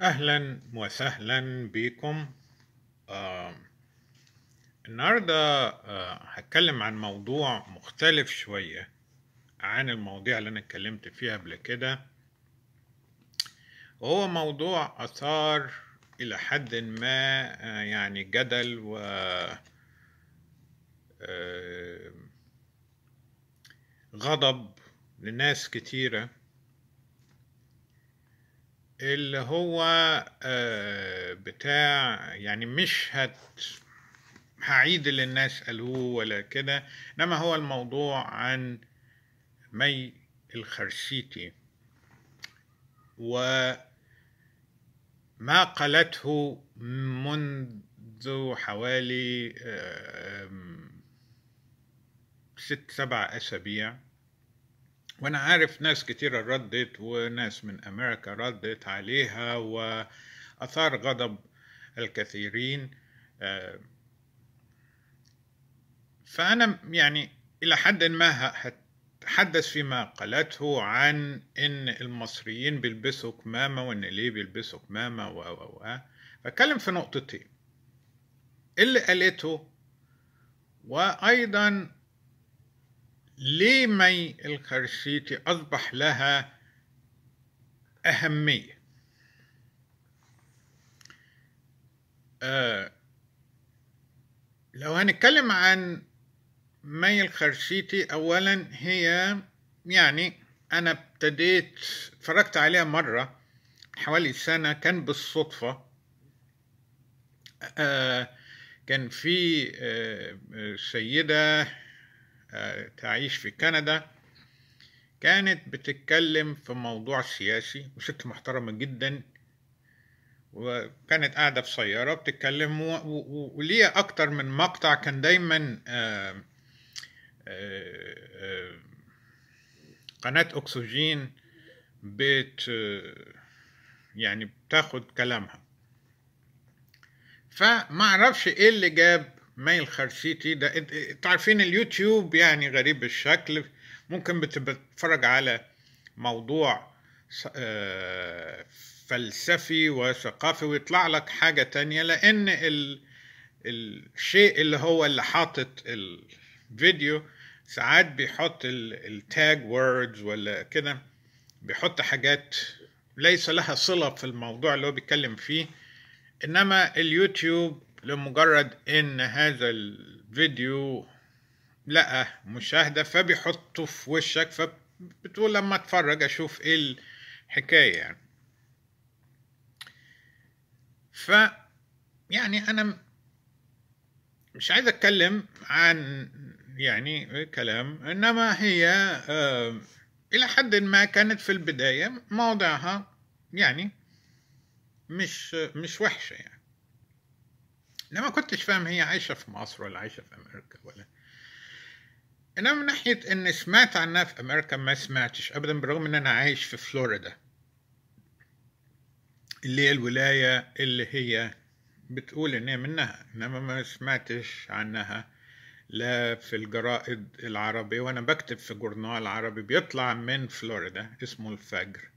اهلا وسهلا بكم آه النهارده آه هتكلم عن موضوع مختلف شويه عن المواضيع اللي انا اتكلمت فيها قبل كده وهو موضوع اثار الى حد ما آه يعني جدل و آه غضب لناس كتيره اللي هو آه، بتاع يعني مش هت هعيد اللي الناس قالوه ولا كده انما هو الموضوع عن مي و وما قالته منذ حوالي آه، ست سبع أسابيع وانا عارف ناس كتيرة ردت وناس من امريكا ردت عليها واثار غضب الكثيرين آه، فانا يعني الى حد ما هتحدث فيما قالته عن ان المصريين بيلبسوا كمامة وان ليه بيلبسوا كمامة و و و بتكلم في نقطتين اللي قالته وايضا ليه مي الخرشيتي أصبح لها أهمية آه لو هنتكلم عن مي الخرشيتي أولا هي يعني أنا ابتديت اتفرجت عليها مرة حوالي سنة كان بالصدفة آه كان في آه سيدة تعيش في كندا كانت بتتكلم في موضوع سياسي وست محترمة جدا وكانت قاعدة في سيارة بتتكلم وليها أكتر من مقطع كان دايما آه، آه، آه، قناة أكسجين بت يعني بتاخد كلامها فمعرفش ايه اللي جاب مايل خرسيتي ده تعرفين اليوتيوب يعني غريب الشكل ممكن بتتفرج على موضوع آه، فلسفي وثقافي ويطلع لك حاجة تانية لأن ال... الشيء اللي هو اللي حاطط الفيديو ساعات بيحط التاج ووردز ولا كده بيحط حاجات ليس لها صلة في الموضوع اللي هو بيتكلم فيه إنما اليوتيوب لمجرد ان هذا الفيديو لقى مشاهدة فبيحطه في وشك فبتقول لما اتفرج اشوف ايه الحكاية يعني ف يعني انا مش عايز اتكلم عن يعني كلام انما هي آه، الى حد ما كانت في البداية موضعها يعني مش مش وحشة يعني انما كنتش فاهم هي عايشه في مصر ولا عايشه في امريكا ولا انما من ناحيه ان سمعت عنها في امريكا ما سمعتش ابدا بالرغم ان انا عايش في فلوريدا اللي هي الولايه اللي هي بتقول ان هي منها انما ما سمعتش عنها لا في الجرائد العربية وأنا بكتب في جورنال عربي بيطلع من فلوريدا اسمه الفجر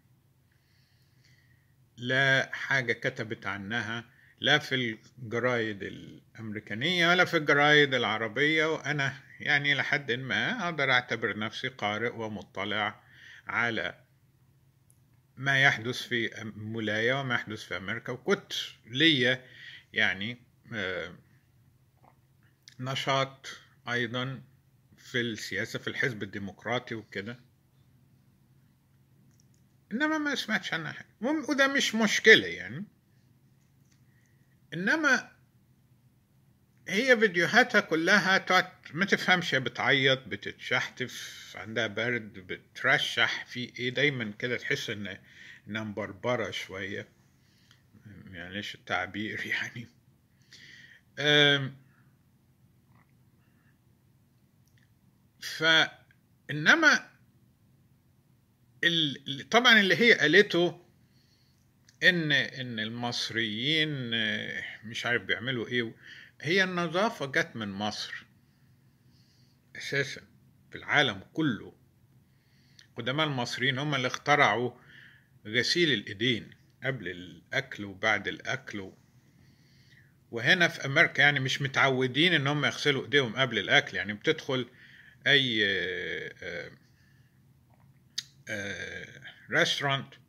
لا حاجة كتبت عنها لا في الجرايد الأمريكانية ولا في الجرايد العربية وأنا يعني لحد ما أقدر أعتبر نفسي قارئ ومطلع على ما يحدث في الولاية وما يحدث في أمريكا وكنت ليا يعني آه، نشاط أيضا في السياسة في الحزب الديمقراطي وكده إنما ما سمعتش عنها وده مش مشكلة يعني انما هي فيديوهاتها كلها ما تفهمش بتعيط بتتشحتف عندها برد بترشح في ايه دايما كده تحس ان انها مبربره شويه معلش التعبير يعني فإنما طبعا اللي هي قالته ان ان المصريين آه، مش عارف بيعملوا ايه هي النظافه جت من مصر اساسا في العالم كله قدماء المصريين هم اللي اخترعوا غسيل الايدين قبل الاكل وبعد الاكل وهنا في امريكا يعني مش متعودين ان هم يغسلوا ايديهم قبل الاكل يعني بتدخل اي ريستورانت آه، آه،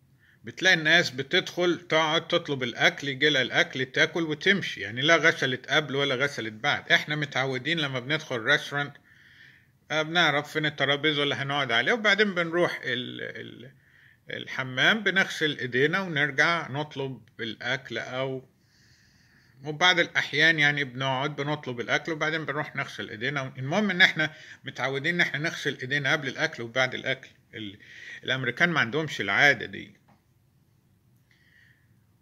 بتلاقي الناس بتدخل تقعد تطلب الاكل يجي لها الاكل تاكل وتمشي يعني لا غسلت قبل ولا غسلت بعد احنا متعودين لما بندخل ريستورانت آه، بنعرف فين الترابيزه اللي هنقعد عليه وبعدين بنروح ال ال الحمام بنغسل ايدينا ونرجع نطلب الاكل او وبعض الاحيان يعني بنقعد بنطلب الاكل وبعدين بنروح نغسل ايدينا المهم ان احنا متعودين ان احنا نغسل ايدينا قبل الاكل وبعد الاكل الامريكان ما عندهمش العاده دي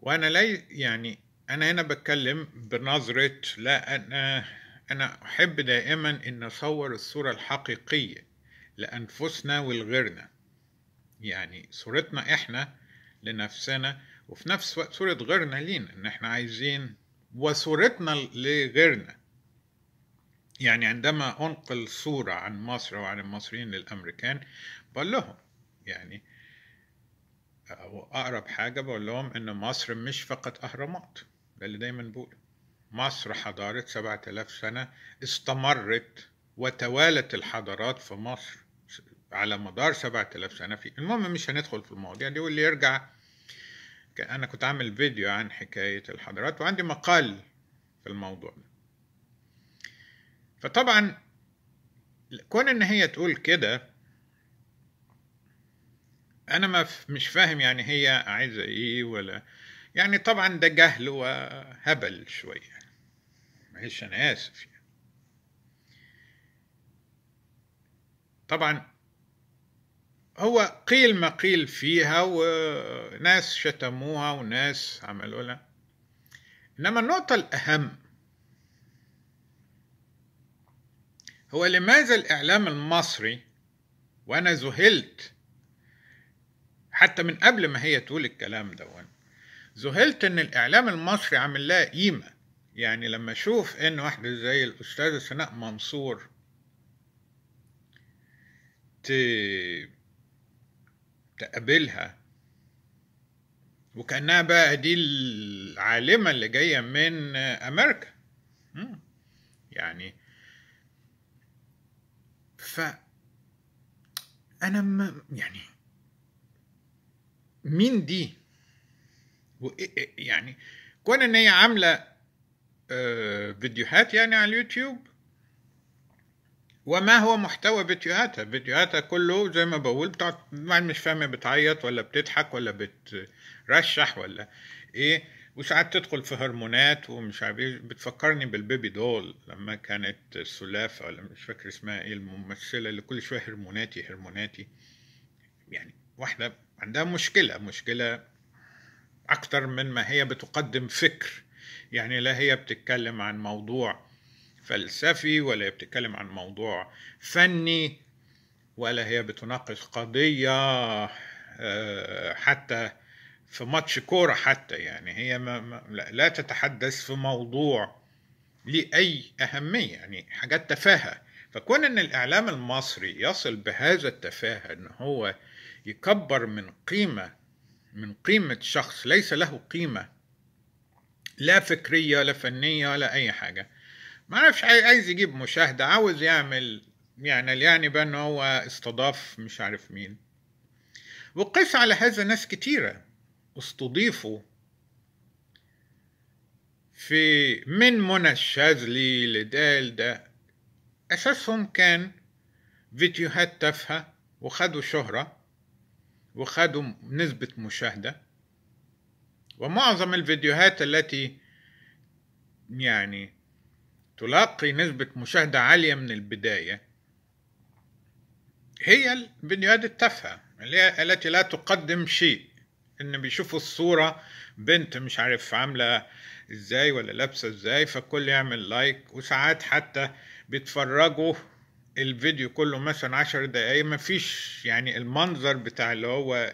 وانا لي يعني انا هنا بتكلم بنظرة لا انا انا احب دائما ان نصور الصورة الحقيقية لانفسنا ولغيرنا يعني صورتنا احنا لنفسنا وفي نفس الوقت صورة غيرنا لينا ان احنا عايزين وصورتنا لغيرنا يعني عندما انقل صورة عن مصر وعن المصريين للامريكان بقول لهم يعني واقرب حاجه بقول لهم ان مصر مش فقط اهرامات ده اللي دايما بقوله مصر حضاره 7000 سنه استمرت وتوالت الحضارات في مصر على مدار 7000 سنه في المهم مش هندخل في المواضيع دي واللي يرجع انا كنت عامل فيديو عن حكايه الحضارات وعندي مقال في الموضوع ده فطبعا كون ان هي تقول كده انا ما مش فاهم يعني هي عايزه ايه ولا يعني طبعا ده جهل وهبل شويه معلش انا اسف يعني. طبعا هو قيل ما قيل فيها وناس شتموها وناس عملوا لها انما النقطه الاهم هو لماذا الاعلام المصري وانا ذهلت حتى من قبل ما هي تقول الكلام ده ذهلت ان الاعلام المصري عامل لها قيمه يعني لما اشوف ان واحده زي الاستاذه سناء منصور تقابلها وكانها بقى دي العالمه اللي جايه من امريكا يعني ف انا م... يعني مين دي إيه- إيه- يعني كون ان هي عامله آه، فيديوهات يعني على اليوتيوب وما هو محتوى فيديوهاتها فيديوهاتها كله زي ما بقول بتاع ما مش فاهمه بتعيط ولا بتضحك ولا بترشح ولا ايه وساعات تدخل في هرمونات ومش عارف ايه بتفكرني بالبيبي دول لما كانت السلافه ولا مش فاكر اسمها ايه الممثله اللي كل شويه هرموناتي هرموناتي يعني واحده عندها مشكلة مشكلة أكتر من ما هي بتقدم فكر يعني لا هي بتتكلم عن موضوع فلسفي ولا هي بتتكلم عن موضوع فني ولا هي بتناقش قضية آه، حتى في ماتش كورة حتى يعني هي ما لا تتحدث في موضوع لأي أهمية يعني حاجات تفاهة فكون إن الإعلام المصري يصل بهذا التفاهة إن هو يكبر من قيمة من قيمة شخص ليس له قيمة لا فكرية لا فنية ولا أي حاجة ما عرفش عايز يجيب مشاهدة عاوز يعمل يعني يعني بقى ان هو استضاف مش عارف مين وقيس على هذا ناس كتيرة استضيفوا في من منى الشاذلي لدال ده أساسهم كان فيديوهات تافهة وخدوا شهرة وخدوا نسبة مشاهدة ومعظم الفيديوهات التي يعني تلاقي نسبة مشاهدة عالية من البداية هي الفيديوهات التافهة التي لا تقدم شيء ان بيشوفوا الصورة بنت مش عارف عاملة ازاي ولا لابسة ازاي فالكل يعمل لايك وساعات حتى بيتفرجوا الفيديو كله مثلا عشر دقايق مفيش يعني المنظر بتاع اللي هو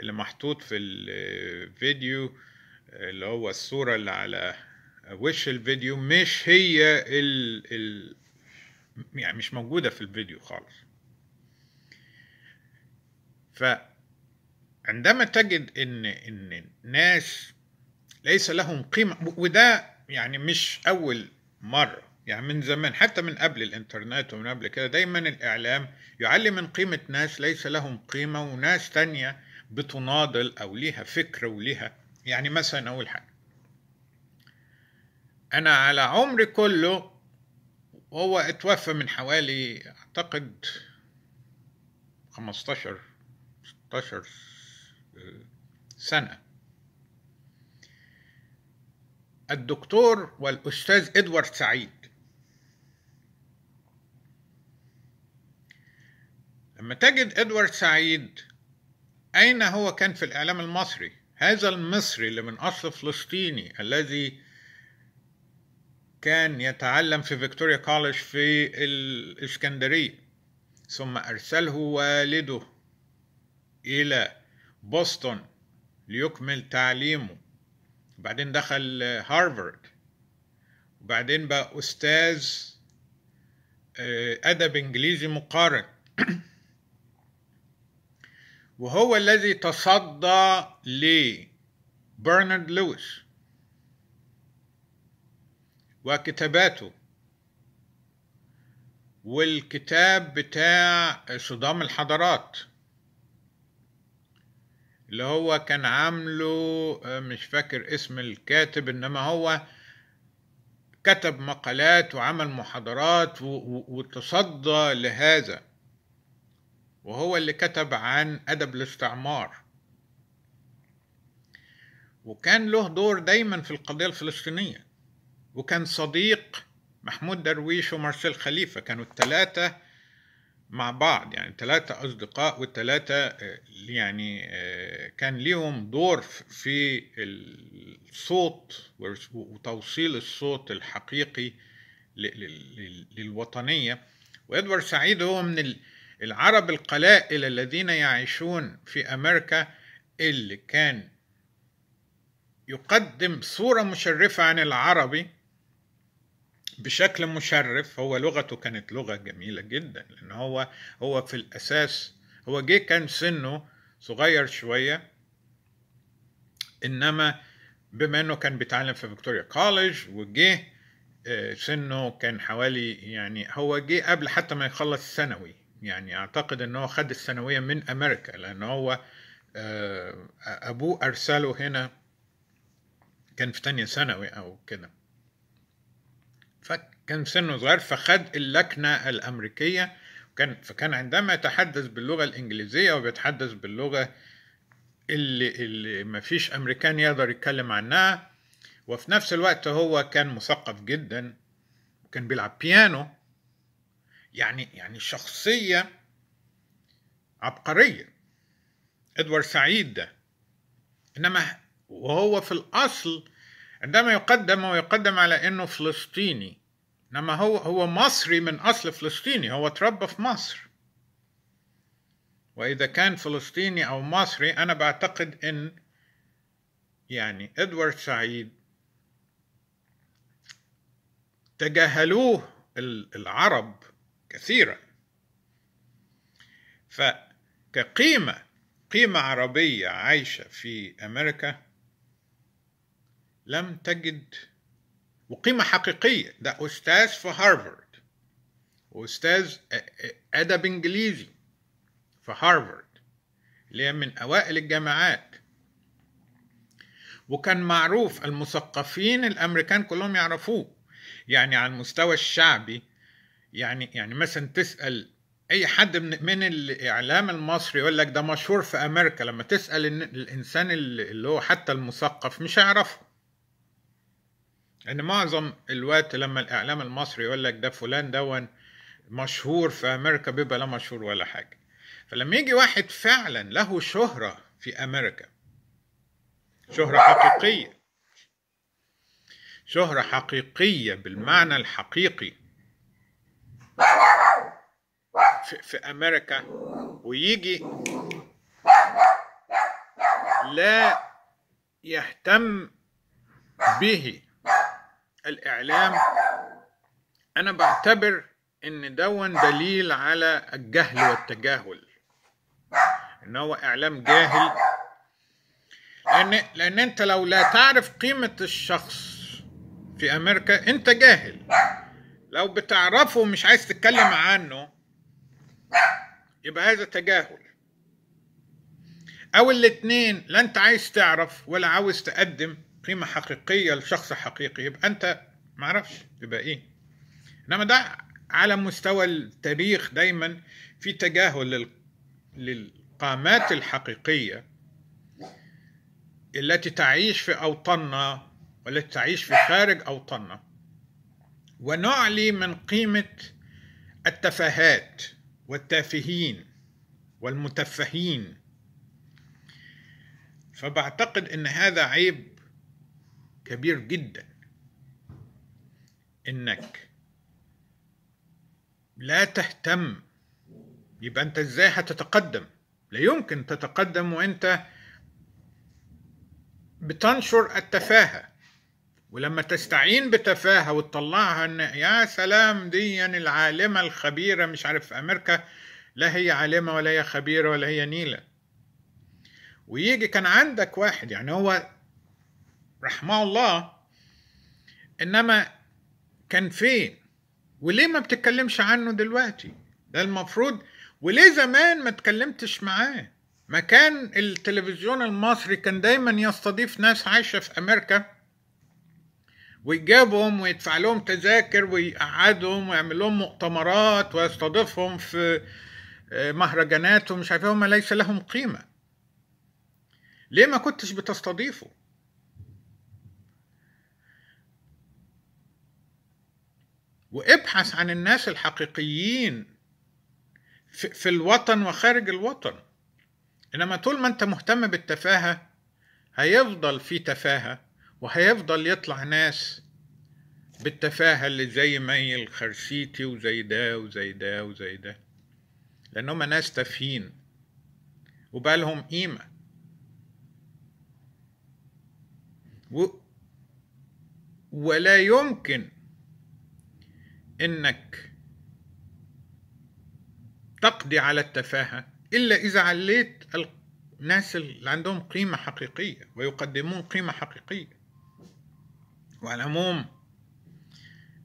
اللي محطوط في الفيديو اللي هو الصورة اللي على وش الفيديو مش هي ال ال يعني مش موجودة في الفيديو خالص فعندما تجد ان ان ناس ليس لهم قيمة وده يعني مش أول مرة يعني من زمان حتى من قبل الانترنت ومن قبل كده دايما الإعلام يعلي من قيمة ناس ليس لهم قيمة وناس تانية بتناضل أو ليها فكر وليها يعني مثلا أول حاجة أنا على عمري كله وهو اتوفى من حوالي أعتقد 15 16 سنة الدكتور والأستاذ إدوارد سعيد لما تجد إدوارد سعيد أين هو كان في الإعلام المصري هذا المصري اللي من أصل فلسطيني الذي كان يتعلم في فيكتوريا كولج في الإسكندرية ثم أرسله والده إلى بوسطن ليكمل تعليمه وبعدين دخل هارفارد وبعدين بقى أستاذ آه، أدب إنجليزي مقارن وهو الذي تصدى لبرنارد لويس وكتاباته والكتاب بتاع صدام الحضارات اللي هو كان عامله آه، مش فاكر اسم الكاتب انما هو كتب مقالات وعمل محاضرات وتصدى لهذا وهو اللي كتب عن أدب الاستعمار وكان له دور دايما في القضية الفلسطينية وكان صديق محمود درويش ومارسيل خليفة كانوا الثلاثة مع بعض يعني ثلاثة أصدقاء والثلاثة آه، يعني آه، كان ليهم دور في الصوت وتوصيل الصوت الحقيقي للوطنية وإدوارد سعيد هو من العرب القلائل الذين يعيشون في أمريكا اللي كان يقدم صورة مشرفة عن العربي بشكل مشرف هو لغته كانت لغة جميلة جدا لأن هو هو في الأساس هو جه كان سنه صغير شوية إنما بما إنه كان بيتعلم في فيكتوريا كولج وجه آه، سنه كان حوالي يعني هو جه قبل حتى ما يخلص ثانوي يعني اعتقد ان هو خد الثانويه من امريكا لان هو آه، ابوه ارسله هنا كان في تانية ثانوي او كده فكان سنه صغير فخد اللكنه الامريكيه كان فكان عندما يتحدث باللغه الانجليزيه وبيتحدث باللغه اللي, اللي مفيش امريكان يقدر يتكلم عنها وفي نفس الوقت هو كان مثقف جدا وكان بيلعب بيانو يعني يعني شخصية عبقرية إدوارد سعيد ده إنما وهو في الأصل عندما يقدم هو يقدم على إنه فلسطيني إنما هو هو مصري من أصل فلسطيني هو اتربى في مصر وإذا كان فلسطيني أو مصري أنا بعتقد إن يعني إدوارد سعيد تجاهلوه العرب كثيرة فكقيمة قيمة عربية عايشة في أمريكا لم تجد وقيمة حقيقية ده أستاذ في هارفارد وأستاذ أدب إنجليزي في هارفارد اللي هي من أوائل الجامعات وكان معروف المثقفين الأمريكان كلهم يعرفوه يعني على المستوى الشعبي يعني يعني مثلا تسال اي حد من من الاعلام المصري يقول لك ده مشهور في امريكا لما تسال الانسان اللي هو حتى المثقف مش هيعرفه ان يعني معظم الوقت لما الاعلام المصري يقول لك ده فلان دون مشهور في امريكا بيبقى لا مشهور ولا حاجه فلما يجي واحد فعلا له شهره في امريكا شهره حقيقيه شهره حقيقيه بالمعنى الحقيقي في, في امريكا ويجي لا يهتم به الاعلام انا بعتبر ان دون دليل على الجهل والتجاهل ان هو اعلام جاهل لان لان انت لو لا تعرف قيمه الشخص في امريكا انت جاهل لو بتعرفه مش عايز تتكلم عنه يبقى هذا تجاهل او الاتنين لا انت عايز تعرف ولا عاوز تقدم قيمة حقيقية لشخص حقيقي يبقى انت معرفش يبقى ايه انما ده على مستوى التاريخ دايما في تجاهل للقامات الحقيقية التي تعيش في أوطاننا والتي تعيش في خارج أوطاننا ونعلي من قيمة التفاهات والتافهين والمتفهين فبعتقد ان هذا عيب كبير جدا انك لا تهتم يبقى انت ازاي هتتقدم لا يمكن تتقدم وانت بتنشر التفاهه ولما تستعين بتفاهة وتطلعها ان يا سلام دي يعني العالمة الخبيرة مش عارف في امريكا لا هي عالمة ولا هي خبيرة ولا هي نيلة ويجي كان عندك واحد يعني هو رحمه الله انما كان فين وليه ما بتتكلمش عنه دلوقتي ده المفروض وليه زمان ما اتكلمتش معاه ما كان التلفزيون المصري كان دايما يستضيف ناس عايشة في امريكا ويجابهم ويدفع لهم تذاكر ويقعدهم ويعمل لهم مؤتمرات ويستضيفهم في آه، مهرجانات ومش عارف إيه، هم ليس لهم قيمة ليه ما كنتش بتستضيفه وابحث عن الناس الحقيقيين في الوطن وخارج الوطن انما طول ما انت مهتم بالتفاهه هيفضل في تفاهه وهيفضل يطلع ناس بالتفاهة اللي زي مي الخرشيتي وزي ده وزي ده وزي ده لأن ناس تافهين وبقى لهم قيمة و... ولا يمكن إنك تقضي على التفاهة إلا إذا عليت الناس اللي عندهم قيمة حقيقية ويقدمون قيمة حقيقية وعلى العموم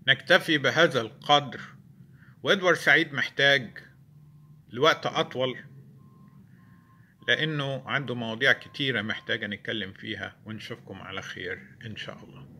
نكتفي بهذا القدر وإدوار سعيد محتاج لوقت أطول لأنه عنده مواضيع كتيرة محتاجة نتكلم فيها ونشوفكم على خير إن شاء الله